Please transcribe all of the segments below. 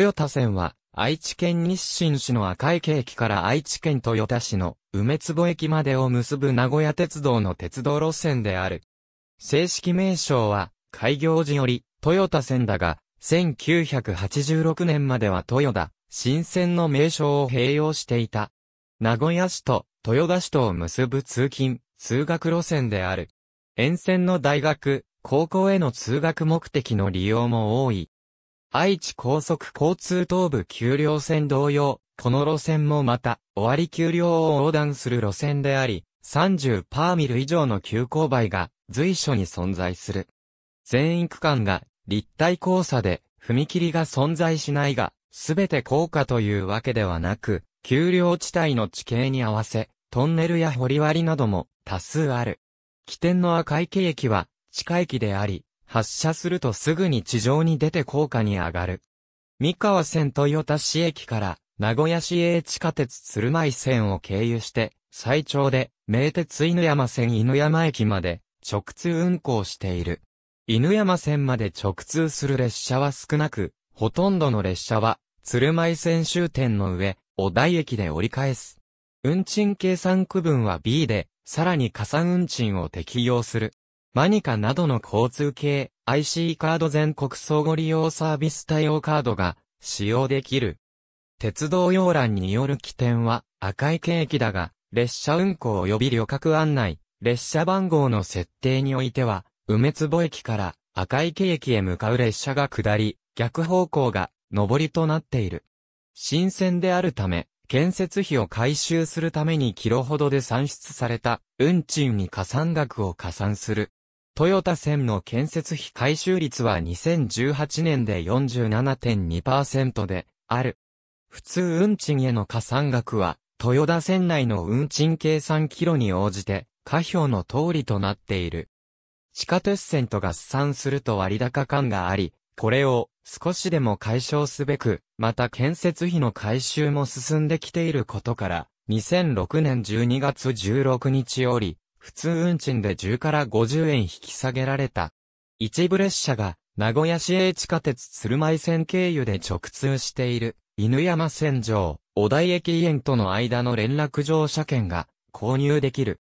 豊田線は、愛知県日清市の赤池駅から愛知県豊田市の梅坪駅までを結ぶ名古屋鉄道の鉄道路線である。正式名称は、開業時より、豊田線だが、1986年までは豊田、新線の名称を併用していた。名古屋市と豊田市とを結ぶ通勤、通学路線である。沿線の大学、高校への通学目的の利用も多い。愛知高速交通東部丘陵線同様、この路線もまた、終わり丘陵を横断する路線であり、30パーミル以上の急勾配が随所に存在する。全域区間が立体交差で踏切が存在しないが、すべて高架というわけではなく、丘陵地帯の地形に合わせ、トンネルや掘割なども多数ある。起点の赤池駅は地下駅であり、発射するとすぐに地上に出て高架に上がる。三河線豊田市駅から名古屋市営地下鉄鶴舞線を経由して、最長で名鉄犬山線犬山駅まで直通運行している。犬山線まで直通する列車は少なく、ほとんどの列車は鶴舞線終点の上、小台駅で折り返す。運賃計算区分は B で、さらに加算運賃を適用する。マニカなどの交通系 IC カード全国相互利用サービス対応カードが使用できる。鉄道要欄による起点は赤い駅だが、列車運行及び旅客案内、列車番号の設定においては、梅坪駅から赤い駅へ向かう列車が下り、逆方向が上りとなっている。新鮮であるため、建設費を回収するためにキロほどで算出された運賃に加算額を加算する。トヨタ線の建設費回収率は2018年で47.2%である。普通運賃への加算額は、豊田線内の運賃計算キロに応じて、下表の通りとなっている。地下鉄線と合算すると割高感があり、これを少しでも解消すべく、また建設費の回収も進んできていることから、2006年12月16日より、普通運賃で10から50円引き下げられた。一部列車が、名古屋市営地下鉄鶴舞線経由で直通している、犬山線上、小台駅園との間の連絡乗車券が、購入できる。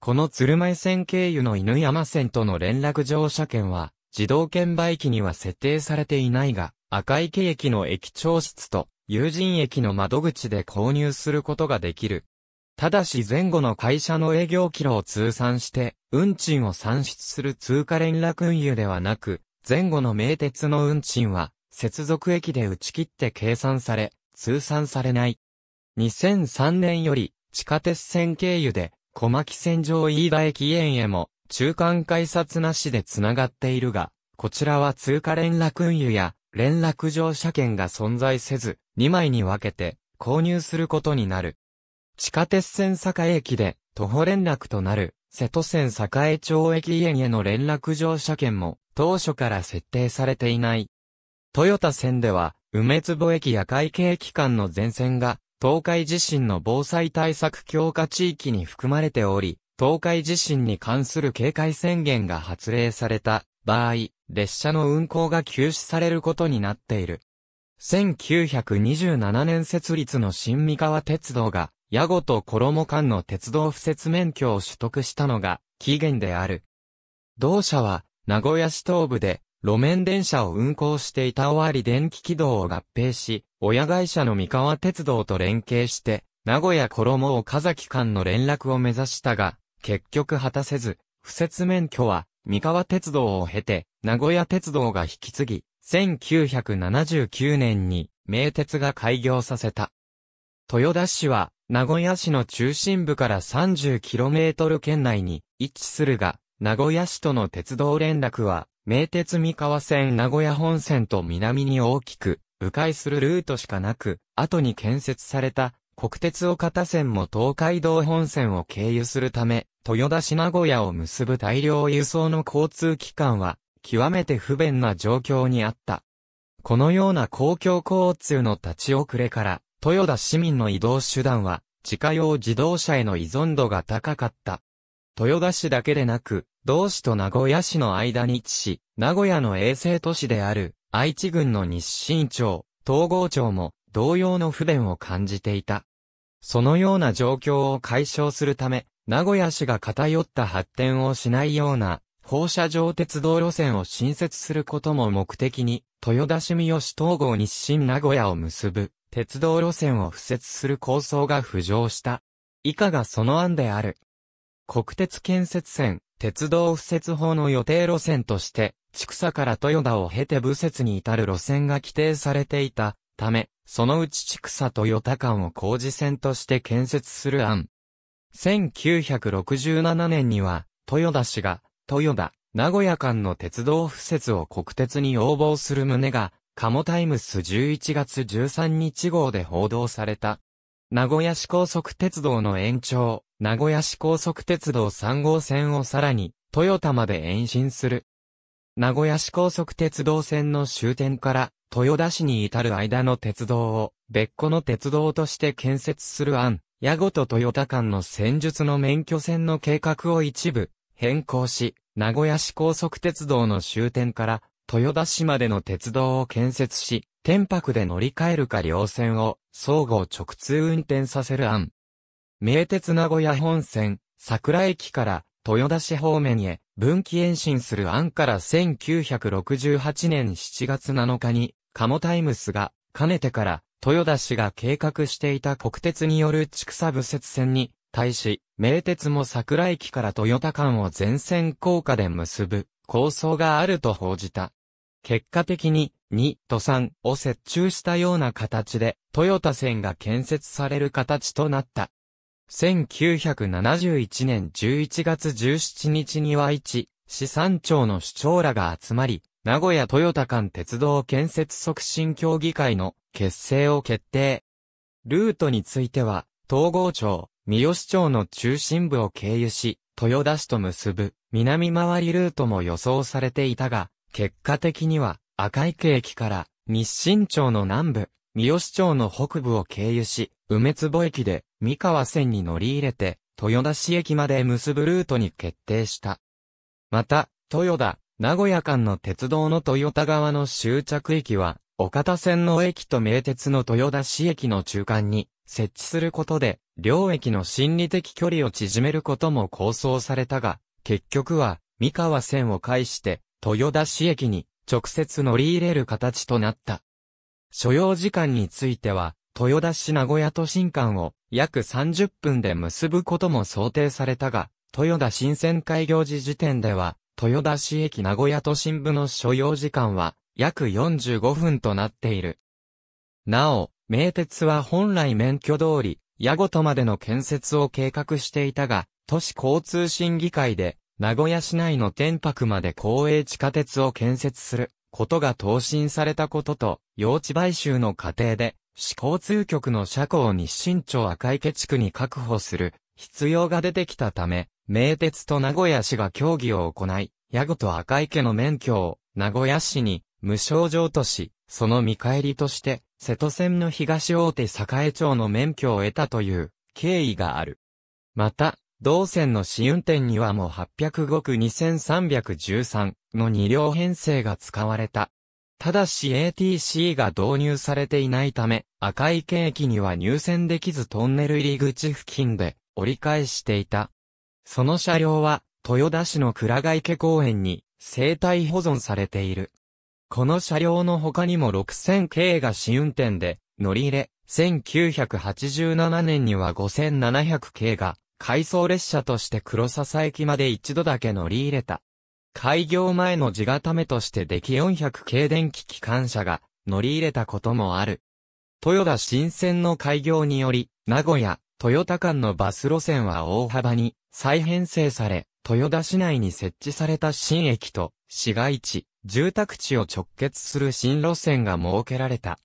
この鶴舞線経由の犬山線との連絡乗車券は、自動券売機には設定されていないが、赤池駅の駅長室と、友人駅の窓口で購入することができる。ただし前後の会社の営業キロを通算して、運賃を算出する通貨連絡運輸ではなく、前後の名鉄の運賃は、接続駅で打ち切って計算され、通算されない。2003年より、地下鉄線経由で、小牧線上飯田駅園へも、中間改札なしで繋がっているが、こちらは通貨連絡運輸や、連絡乗車券が存在せず、2枚に分けて、購入することになる。地下鉄線栄駅で徒歩連絡となる瀬戸線栄町駅園への連絡乗車券も当初から設定されていない。豊田線では梅坪駅や会計機関の全線が東海地震の防災対策強化地域に含まれており、東海地震に関する警戒宣言が発令された場合、列車の運行が休止されることになっている。1927年設立の新三河鉄道が矢後と衣間の鉄道敷設免許を取得したのが起源である。同社は、名古屋市東部で、路面電車を運行していた終わり電気軌道を合併し、親会社の三河鉄道と連携して、名古屋衣岡崎間の連絡を目指したが、結局果たせず、不設免許は、三河鉄道を経て、名古屋鉄道が引き継ぎ、1979年に、名鉄が開業させた。豊田市は、名古屋市の中心部から 30km 圏内に位置するが、名古屋市との鉄道連絡は、名鉄三河線名古屋本線と南に大きく、迂回するルートしかなく、後に建設された国鉄岡田線も東海道本線を経由するため、豊田市名古屋を結ぶ大量輸送の交通機関は、極めて不便な状況にあった。このような公共交通の立ち遅れから、豊田市民の移動手段は、自家用自動車への依存度が高かった。豊田市だけでなく、同市と名古屋市の間に位置し、名古屋の衛星都市である、愛知郡の日清町、東郷町も、同様の不便を感じていた。そのような状況を解消するため、名古屋市が偏った発展をしないような、放射状鉄道路線を新設することも目的に、豊田市三好東郷日清名古屋を結ぶ、鉄道路線を敷設する構想が浮上した。以下がその案である。国鉄建設線、鉄道敷設法の予定路線として、畜草から豊田を経て部設に至る路線が規定されていたため、そのうち畜草と田間を工事線として建設する案。1967年には、豊田市が、豊田、名古屋間の鉄道敷設を国鉄に要望する旨がカモタイムス11月13日号で報道された。名古屋市高速鉄道の延長、名古屋市高速鉄道3号線をさらに、豊田まで延伸する。名古屋市高速鉄道線の終点から、豊田市に至る間の鉄道を、別個の鉄道として建設する案、矢後と豊田間の戦術の免許線の計画を一部、変更し、名古屋市高速鉄道の終点から、豊田市までの鉄道を建設し、天白で乗り換えるか両線を相互直通運転させる案。名鉄名古屋本線、桜駅から豊田市方面へ分岐延伸する案から1968年7月7日に、カモタイムスが、かねてから豊田市が計画していた国鉄による畜産部設線に、対し、名鉄も桜駅から豊田間を全線高架で結ぶ構想があると報じた。結果的に、2と3を折衷したような形で、豊田線が建設される形となった。1971年11月17日には1、市山町の市長らが集まり、名古屋豊田間鉄道建設促進協議会の結成を決定。ルートについては、東郷町、三好町の中心部を経由し、豊田市と結ぶ南回りルートも予想されていたが、結果的には赤池駅から日清町の南部、三好町の北部を経由し、梅坪駅で三河線に乗り入れて、豊田市駅まで結ぶルートに決定した。また、豊田、名古屋間の鉄道の豊田側の終着駅は、岡田線の駅と名鉄の豊田市駅の中間に設置することで、両駅の心理的距離を縮めることも構想されたが、結局は、三河線を介して、豊田市駅に直接乗り入れる形となった。所要時間については、豊田市名古屋都心間を約30分で結ぶことも想定されたが、豊田新線開業時時点では、豊田市駅名古屋都心部の所要時間は約45分となっている。なお、名鉄は本来免許通り、矢ごとまでの建設を計画していたが、都市交通審議会で名古屋市内の天白まで公営地下鉄を建設することが答申されたことと、用地買収の過程で、市交通局の車庫を日清町赤池地区に確保する必要が出てきたため、名鉄と名古屋市が協議を行い、矢後と赤池の免許を名古屋市に無償譲渡し、その見返りとして、瀬戸線の東大手栄町の免許を得たという経緯がある。また、同線の試運転にはもう805区2313の2両編成が使われた。ただし ATC が導入されていないため、赤い池駅には入線できずトンネル入り口付近で折り返していた。その車両は、豊田市の倉ヶ池公園に生態保存されている。この車両の他にも6000系が試運転で乗り入れ、1987年には5700系が回送列車として黒笹駅まで一度だけ乗り入れた。開業前の地固めとして出来400系電気機関車が乗り入れたこともある。豊田新線の開業により、名古屋、豊田間のバス路線は大幅に再編成され、豊田市内に設置された新駅と市街地、住宅地を直結する新路線が設けられた。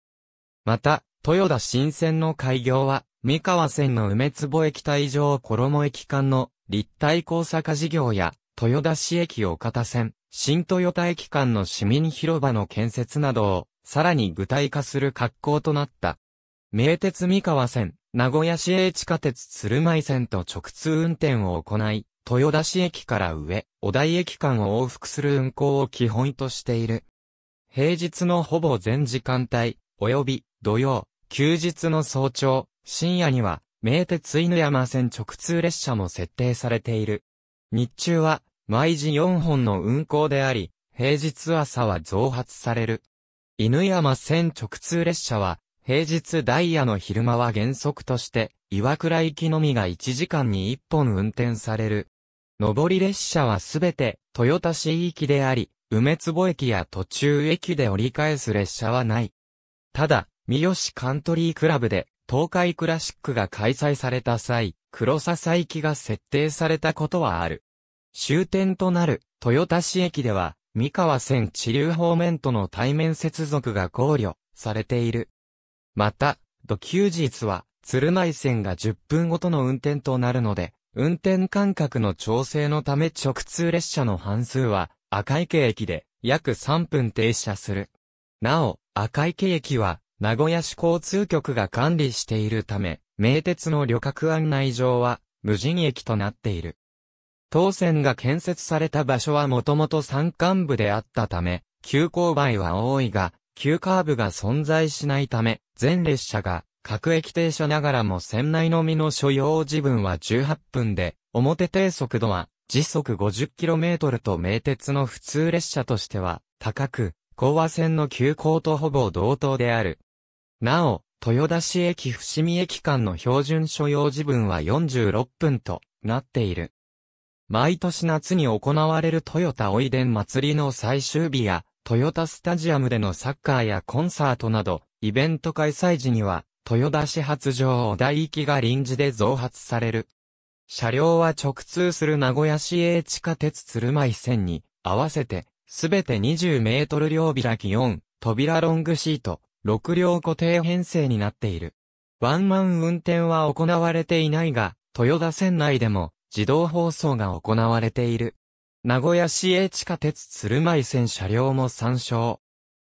また、豊田新線の開業は、三河線の梅坪駅帯上衣駅間の立体交差化事業や、豊田市駅岡田線、新豊田駅間の市民広場の建設などを、さらに具体化する格好となった。名鉄三河線、名古屋市営地下鉄鶴舞線と直通運転を行い、豊田市駅から上、小台駅間を往復する運行を基本としている。平日のほぼ全時間帯、及び土曜、休日の早朝、深夜には、名鉄犬山線直通列車も設定されている。日中は、毎時4本の運行であり、平日朝は増発される。犬山線直通列車は、平日ダイヤの昼間は原則として、岩倉行きのみが1時間に1本運転される。上り列車はすべて、豊田市行きであり、梅坪駅や途中駅で折り返す列車はない。ただ、三好カントリークラブで、東海クラシックが開催された際、黒笹行きが設定されたことはある。終点となる豊田市駅では、三河線地流方面との対面接続が考慮されている。また、土休日は、鶴舞線が10分ごとの運転となるので、運転間隔の調整のため直通列車の半数は、赤池駅で約3分停車する。なお、赤池駅は、名古屋市交通局が管理しているため、名鉄の旅客案内場は無人駅となっている。当線が建設された場所はもともと山間部であったため、急勾配は多いが、急カーブが存在しないため、全列車が各駅停車ながらも線内のみの所要時分は18分で、表低速度は時速 50km と名鉄の普通列車としては高く、高和線の急行とほぼ同等である。なお、豊田市駅伏見駅間の標準所要時分は46分となっている。毎年夏に行われるトヨタおいでん祭りの最終日や、トヨタスタジアムでのサッカーやコンサートなど、イベント開催時には、豊田市発情お台行きが臨時で増発される。車両は直通する名古屋市営地下鉄鶴舞線に合わせて、すべて20メートル両開き4、扉ロングシート、6両固定編成になっている。ワンマン運転は行われていないが、豊田線内でも自動放送が行われている。名古屋市営地下鉄鶴舞線車両も参照。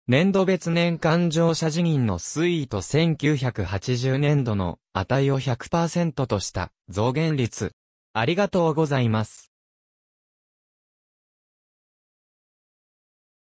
年度別年間乗車辞任の推移と1980年度の値を100%とした増減率。ありがとうございます。